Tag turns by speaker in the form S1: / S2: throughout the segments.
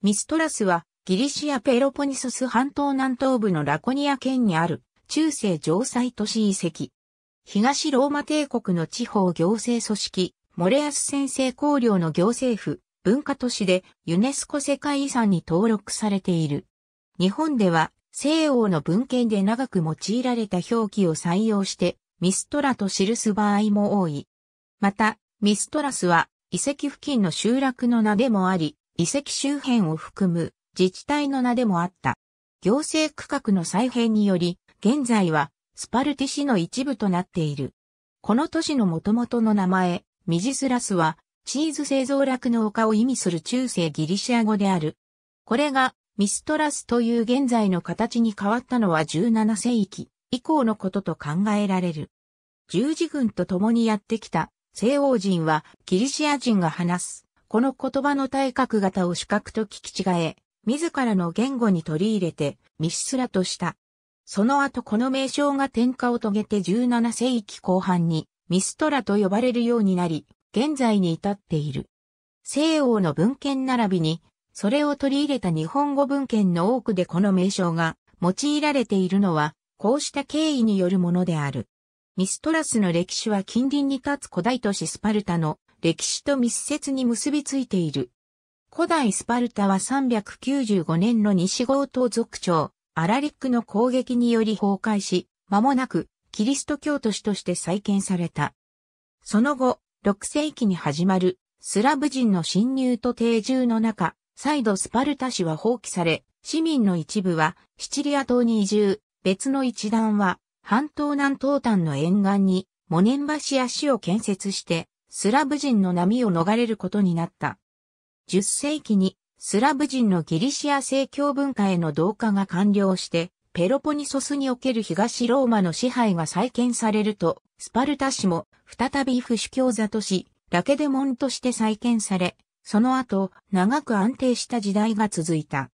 S1: ミストラスはギリシアペロポニソス半島南東部のラコニア県にある中世城塞都市遺跡。東ローマ帝国の地方行政組織、モレアス先生公領の行政府、文化都市でユネスコ世界遺産に登録されている。日本では西欧の文献で長く用いられた表記を採用してミストラと記す場合も多い。また、ミストラスは遺跡付近の集落の名でもあり、遺跡周辺を含む自治体の名でもあった。行政区画の再編により、現在はスパルティ市の一部となっている。この都市の元々の名前、ミジスラスは、チーズ製造酪の丘を意味する中世ギリシア語である。これが、ミストラスという現在の形に変わったのは17世紀以降のことと考えられる。十字軍と共にやってきた西欧人はギリシア人が話すこの言葉の対角型を主格と聞き違え、自らの言語に取り入れて、ミシスラとした。その後この名称が転化を遂げて17世紀後半に、ミストラと呼ばれるようになり、現在に至っている。西欧の文献並びに、それを取り入れた日本語文献の多くでこの名称が用いられているのは、こうした経緯によるものである。ミストラスの歴史は近隣に立つ古代都市スパルタの歴史と密接に結びついている。古代スパルタは395年の西郷島族長、アラリックの攻撃により崩壊し、間もなくキリスト教都市として再建された。その後、6世紀に始まるスラブ人の侵入と定住の中、再度スパルタ市は放棄され、市民の一部はシチリア島に移住、別の一団は半島南東端の沿岸にモネン橋や市を建設してスラブ人の波を逃れることになった。10世紀にスラブ人のギリシア正教文化への同化が完了して、ペロポニソスにおける東ローマの支配が再建されると、スパルタ氏も再び不主教座とし、ラケデモンとして再建され、その後、長く安定した時代が続いた。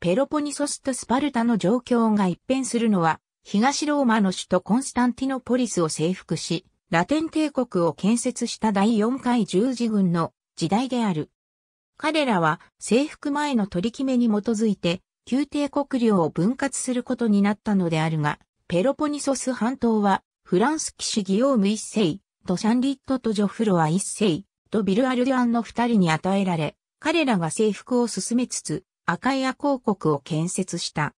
S1: ペロポニソスとスパルタの状況が一変するのは、東ローマの首都コンスタンティノポリスを征服し、ラテン帝国を建設した第4回十字軍の時代である。彼らは征服前の取り決めに基づいて旧帝国領を分割することになったのであるが、ペロポニソス半島はフランス騎士ギオーム一世とシャンリットとジョフロア一世とビルアルデュアンの二人に与えられ、彼らが征服を進めつつ赤い亜公国を建設した。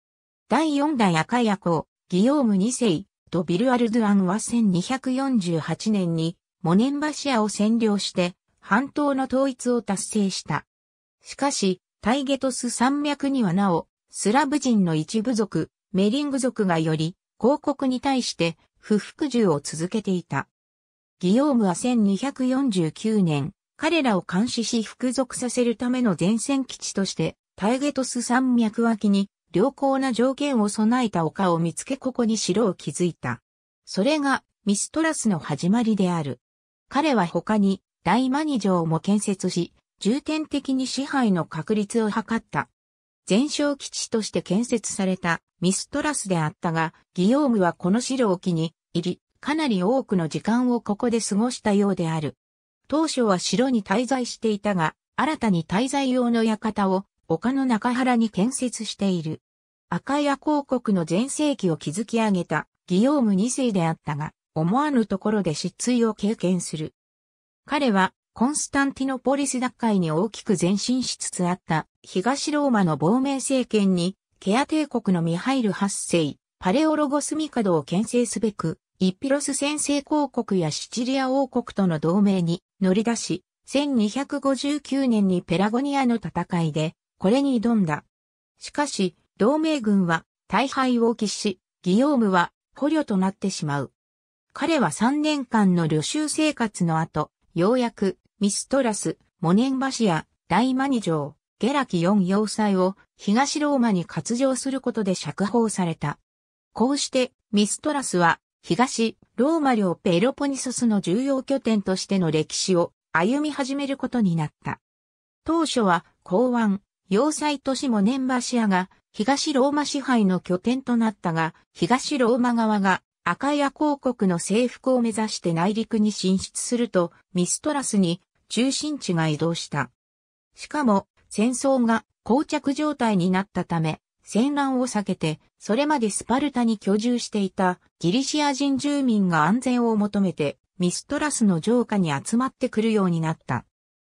S1: 第4代赤い亜公、ギオーム二世とビル・アルドゥアンは1248年にモネンバシアを占領して半島の統一を達成した。しかし、タイゲトス山脈にはなお、スラブ人の一部族、メリング族がより、広告に対して不服従を続けていた。ギオームは1249年、彼らを監視し服属させるための前線基地として、タイゲトス山脈脇に良好な条件を備えた丘を見つけここに城を築いた。それがミストラスの始まりである。彼は他に大マニ城も建設し、重点的に支配の確立を図った。前哨基地として建設されたミストラスであったが、ギオームはこの城を機に入り、かなり多くの時間をここで過ごしたようである。当初は城に滞在していたが、新たに滞在用の館を丘の中原に建設している。赤屋広告の全盛期を築き上げたギヨーム2世であったが、思わぬところで失墜を経験する。彼は、コンスタンティノポリス奪回に大きく前進しつつあった東ローマの亡命政権に、ケア帝国のミハイル8世、パレオロゴスミカドを牽制すべく、イピロス先制公国やシチリア王国との同盟に乗り出し、1259年にペラゴニアの戦いで、これに挑んだ。しかし、同盟軍は大敗を喫し、ギヨームは捕虜となってしまう。彼は3年間の旅衆生活の後、ようやくミストラス、モネンバシア、大マニ城、ゲラキ4要塞を東ローマに割譲することで釈放された。こうしてミストラスは東ローマ領ペロポニソスの重要拠点としての歴史を歩み始めることになった。当初は港湾、要塞都市モネンバシアが東ローマ支配の拠点となったが、東ローマ側が赤谷公国の征服を目指して内陸に進出すると、ミストラスに中心地が移動した。しかも、戦争が膠着状態になったため、戦乱を避けて、それまでスパルタに居住していたギリシア人住民が安全を求めて、ミストラスの城下に集まってくるようになった。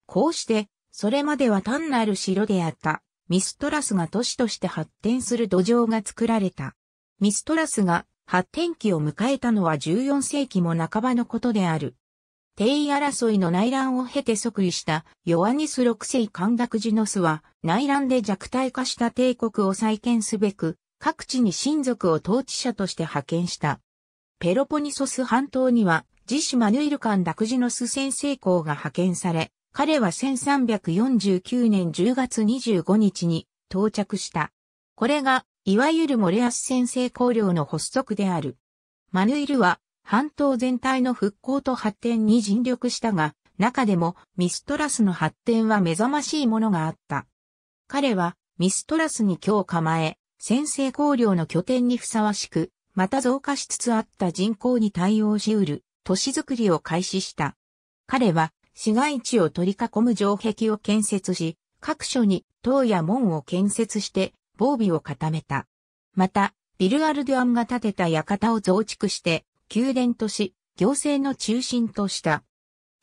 S1: こうして、それまでは単なる城であったミストラスが都市として発展する土壌が作られた。ミストラスが発展期を迎えたのは14世紀も半ばのことである。定位争いの内乱を経て即位したヨアニス6世ダクジノスは内乱で弱体化した帝国を再建すべく各地に親族を統治者として派遣した。ペロポニソス半島には自主マヌイルカンクジノス先生校が派遣され、彼は1349年10月25日に到着した。これが、いわゆるモレアス先制綱領の発足である。マヌイルは、半島全体の復興と発展に尽力したが、中でもミストラスの発展は目覚ましいものがあった。彼は、ミストラスに今日構え、先制綱領の拠点にふさわしく、また増加しつつあった人口に対応しうる、都市づくりを開始した。彼は、市街地を取り囲む城壁を建設し、各所に塔や門を建設して防備を固めた。また、ビルアルデュアンが建てた館を増築して、宮殿とし、行政の中心とした。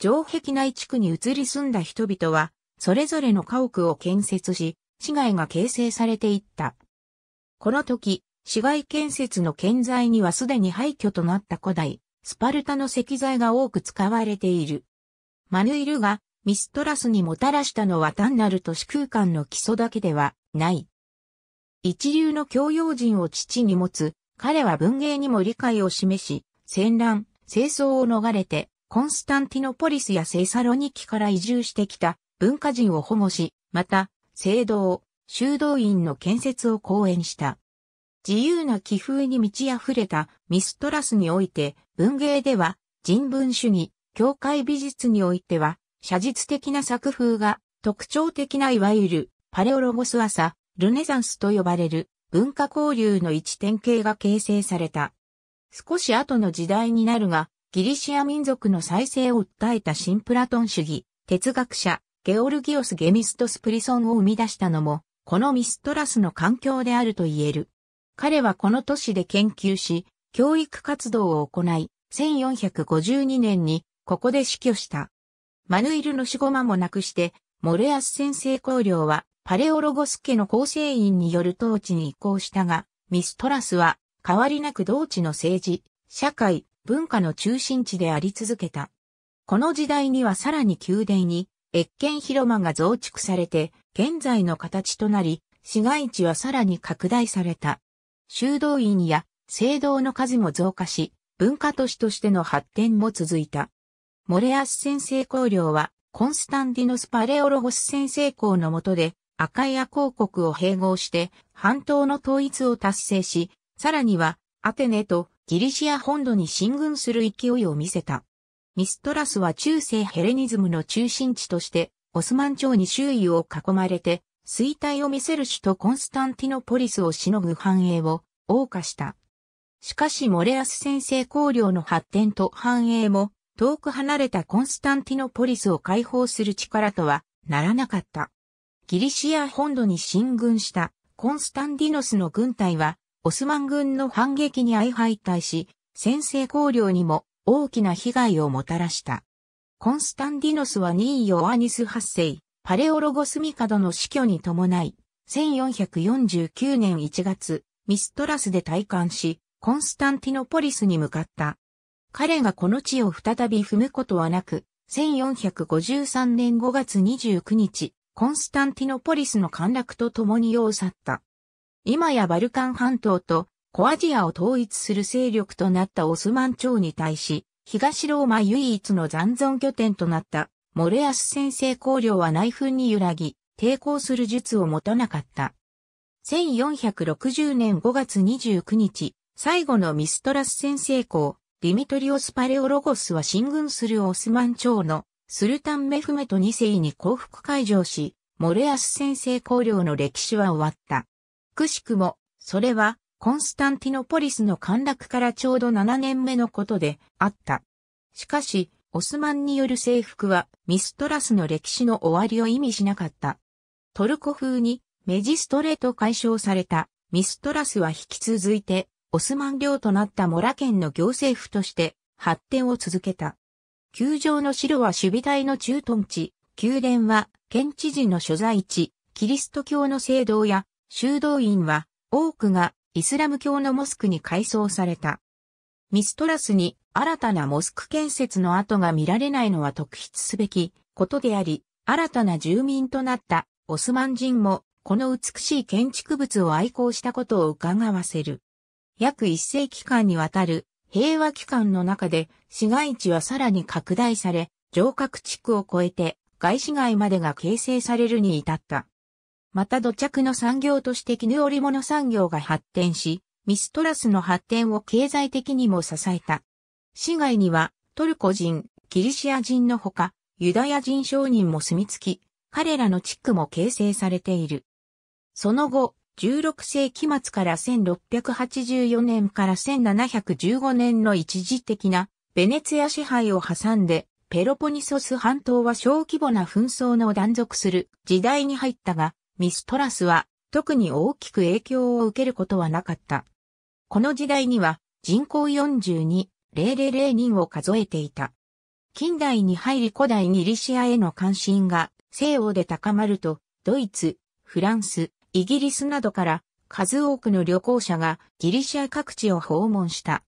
S1: 城壁内地区に移り住んだ人々は、それぞれの家屋を建設し、市街が形成されていった。この時、市街建設の建材にはすでに廃墟となった古代、スパルタの石材が多く使われている。マヌイルがミストラスにもたらしたのは単なる都市空間の基礎だけではない。一流の教養人を父に持つ、彼は文芸にも理解を示し、戦乱、清掃を逃れて、コンスタンティノポリスやセサロニキから移住してきた文化人を保護し、また、聖堂、修道院の建設を講演した。自由な気風に満ち溢れたミストラスにおいて、文芸では人文主義、教会美術においては、写実的な作風が特徴的ないわゆるパレオロゴス朝、ルネザンスと呼ばれる文化交流の一典型が形成された。少し後の時代になるが、ギリシア民族の再生を訴えた新プラトン主義、哲学者、ゲオルギオス・ゲミストス・プリソンを生み出したのも、このミストラスの環境であると言える。彼はこの都市で研究し、教育活動を行い、1452年にここで死去した。マヌイルの死後間もなくして、モレアス先生公領はパレオロゴス家の構成員による統治に移行したが、ミストラスは変わりなく同地の政治、社会、文化の中心地であり続けた。この時代にはさらに宮殿に、越見広間が増築されて、現在の形となり、市街地はさらに拡大された。修道院や聖堂の数も増加し、文化都市としての発展も続いた。モレアス先制公領は、コンスタンディノス・パレオロゴス先制公の下で、アカイア公国を併合して、半島の統一を達成し、さらには、アテネとギリシア本土に進軍する勢いを見せた。ミストラスは中世ヘレニズムの中心地として、オスマン朝に周囲を囲まれて、衰退を見せる首都コンスタンティノポリスをしのぐ繁栄を謳歌した。しかしモレアス先制公領の発展と繁栄も遠く離れたコンスタンティノポリスを解放する力とはならなかった。ギリシア本土に進軍したコンスタンディノスの軍隊はオスマン軍の反撃に相敗退し、先制公領にも大きな被害をもたらした。コンスタンディノスはニーヨアニス8世、パレオロゴスミカドの死去に伴い、1449年1月、ミストラスで退官し、コンスタンティノポリスに向かった。彼がこの地を再び踏むことはなく、1453年5月29日、コンスタンティノポリスの陥落と共に世を去った。今やバルカン半島とコアジアを統一する勢力となったオスマン朝に対し、東ローマ唯一の残存拠点となったモレアス先制公領は内紛に揺らぎ、抵抗する術を持たなかった。1460年5月29日、最後のミストラス先制公、ディミトリオス・パレオロゴスは進軍するオスマン朝のスルタン・メフメト2世に降伏解除し、モレアス先制公領の歴史は終わった。くしくも、それは、コンスタンティノポリスの陥落からちょうど7年目のことであった。しかし、オスマンによる征服はミストラスの歴史の終わりを意味しなかった。トルコ風にメジストレート解消されたミストラスは引き続いてオスマン領となったモラ県の行政府として発展を続けた。球場の城は守備隊の駐屯地、宮殿は県知事の所在地、キリスト教の聖堂や修道院は多くがイスラム教のモスクに改装された。ミストラスに新たなモスク建設の跡が見られないのは特筆すべきことであり、新たな住民となったオスマン人もこの美しい建築物を愛好したことを伺わせる。約一世紀間にわたる平和期間の中で市街地はさらに拡大され、城郭地区を越えて外市街までが形成されるに至った。また土着の産業として絹織物産業が発展し、ミストラスの発展を経済的にも支えた。市街にはトルコ人、ギリシア人のほか、ユダヤ人商人も住み着き、彼らの地区も形成されている。その後、16世紀末から1684年から1715年の一時的なベネツィア支配を挟んで、ペロポニソス半島は小規模な紛争の断続する時代に入ったが、ミストラスは特に大きく影響を受けることはなかった。この時代には人口42,000人を数えていた。近代に入り古代ギリシアへの関心が西欧で高まると、ドイツ、フランス、イギリスなどから数多くの旅行者がギリシャ各地を訪問した。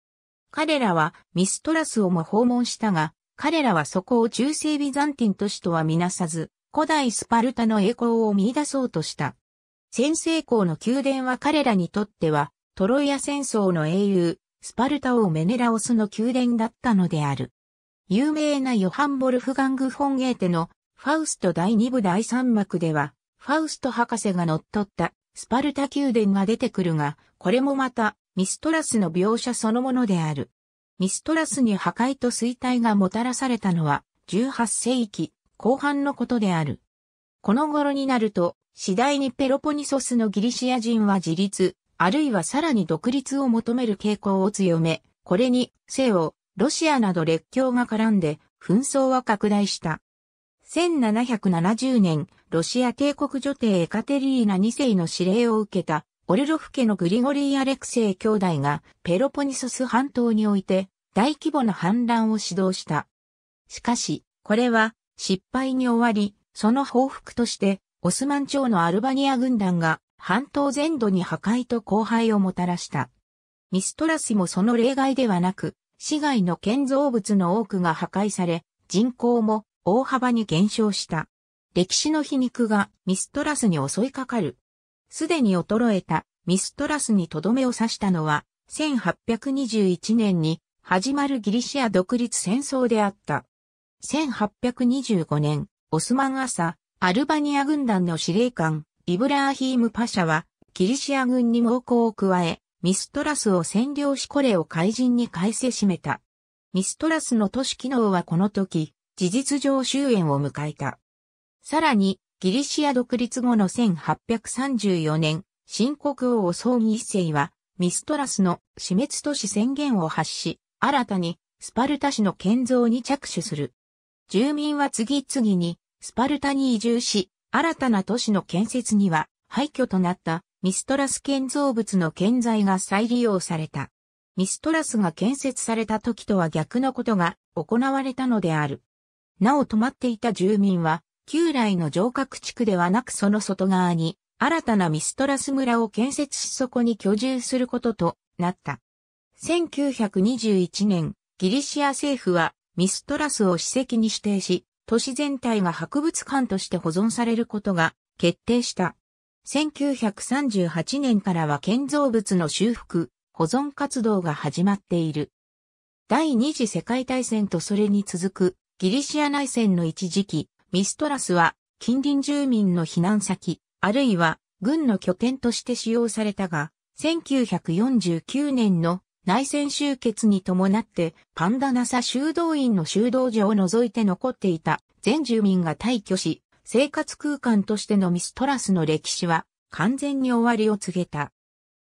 S1: 彼らはミストラスをも訪問したが、彼らはそこを中世ビザンティン都市とはみなさず、古代スパルタの栄光を見出そうとした。先制校の宮殿は彼らにとっては、トロイア戦争の英雄、スパルタ王メネラオスの宮殿だったのである。有名なヨハン・ボルフガング・フォンゲーテのファウスト第2部第3幕では、ファウスト博士が乗っ取ったスパルタ宮殿が出てくるが、これもまたミストラスの描写そのものである。ミストラスに破壊と衰退がもたらされたのは18世紀後半のことである。この頃になると、次第にペロポニソスのギリシア人は自立、あるいはさらに独立を求める傾向を強め、これに西欧、ロシアなど列強が絡んで紛争は拡大した。1770年、ロシア帝国女帝エカテリーナ2世の指令を受けた、オルロフ家のグリゴリー・アレクセイ兄弟が、ペロポニソス半島において、大規模な反乱を指導した。しかし、これは、失敗に終わり、その報復として、オスマン朝のアルバニア軍団が、半島全土に破壊と荒廃をもたらした。ミストラスもその例外ではなく、市街の建造物の多くが破壊され、人口も大幅に減少した。歴史の皮肉がミストラスに襲いかかる。すでに衰えたミストラスにとどめを刺したのは、1821年に始まるギリシア独立戦争であった。1825年、オスマン朝、アルバニア軍団の司令官、イブラーヒーム・パシャは、ギリシア軍に猛攻を加え、ミストラスを占領しこれを怪人に返せしめた。ミストラスの都市機能はこの時、事実上終焉を迎えた。さらに、ギリシア独立後の1834年、新国王葬儀一世は、ミストラスの死滅都市宣言を発し、新たにスパルタ市の建造に着手する。住民は次々にスパルタに移住し、新たな都市の建設には廃墟となったミストラス建造物の建材が再利用された。ミストラスが建設された時とは逆のことが行われたのである。なお止まっていた住民は旧来の城郭地区ではなくその外側に、新たなミストラス村を建設しそこに居住することとなった。1921年、ギリシア政府はミストラスを史跡に指定し、都市全体が博物館として保存されることが決定した。1938年からは建造物の修復、保存活動が始まっている。第二次世界大戦とそれに続くギリシア内戦の一時期、ミストラスは近隣住民の避難先、あるいは軍の拠点として使用されたが、1949年の内戦終結に伴ってパンダナサ修道院の修道所を除いて残っていた全住民が退去し、生活空間としてのミストラスの歴史は完全に終わりを告げた。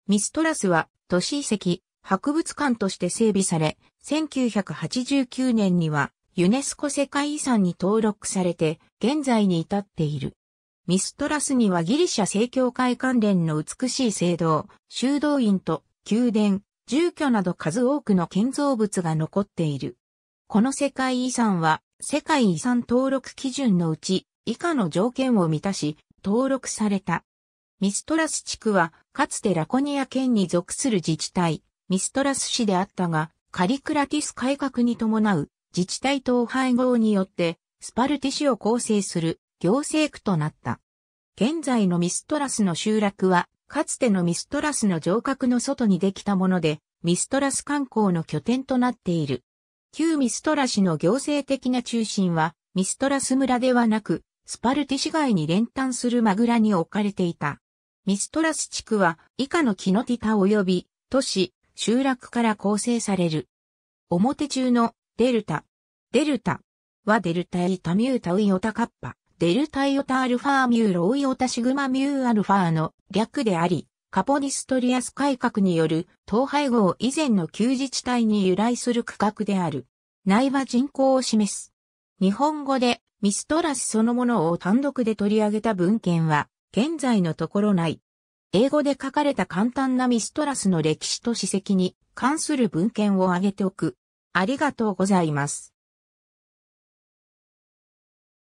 S1: ミストラスは都市遺跡、博物館として整備され、1989年にはユネスコ世界遺産に登録されて、現在に至っている。ミストラスにはギリシャ正教会関連の美しい聖堂、修道院と宮殿、住居など数多くの建造物が残っている。この世界遺産は世界遺産登録基準のうち以下の条件を満たし登録された。ミストラス地区はかつてラコニア県に属する自治体ミストラス市であったがカリクラティス改革に伴う自治体統廃合によって、スパルティ市を構成する行政区となった。現在のミストラスの集落は、かつてのミストラスの城郭の外にできたもので、ミストラス観光の拠点となっている。旧ミストラ市の行政的な中心は、ミストラス村ではなく、スパルティ市街に連帯するマグラに置かれていた。ミストラス地区は、以下のキノティタ及び、都市、集落から構成される。表中のデルタ、デルタはデルタイタミュータウイオタカッパ、デルタイオタアルファミューロイオタシグマミューアルファの略であり、カポディストリアス改革による統廃合以前の旧自治体に由来する区画である。内は人口を示す。日本語でミストラスそのものを単独で取り上げた文献は現在のところない。英語で書かれた簡単なミストラスの歴史と史跡に関する文献を挙げておく。ありがとうございます。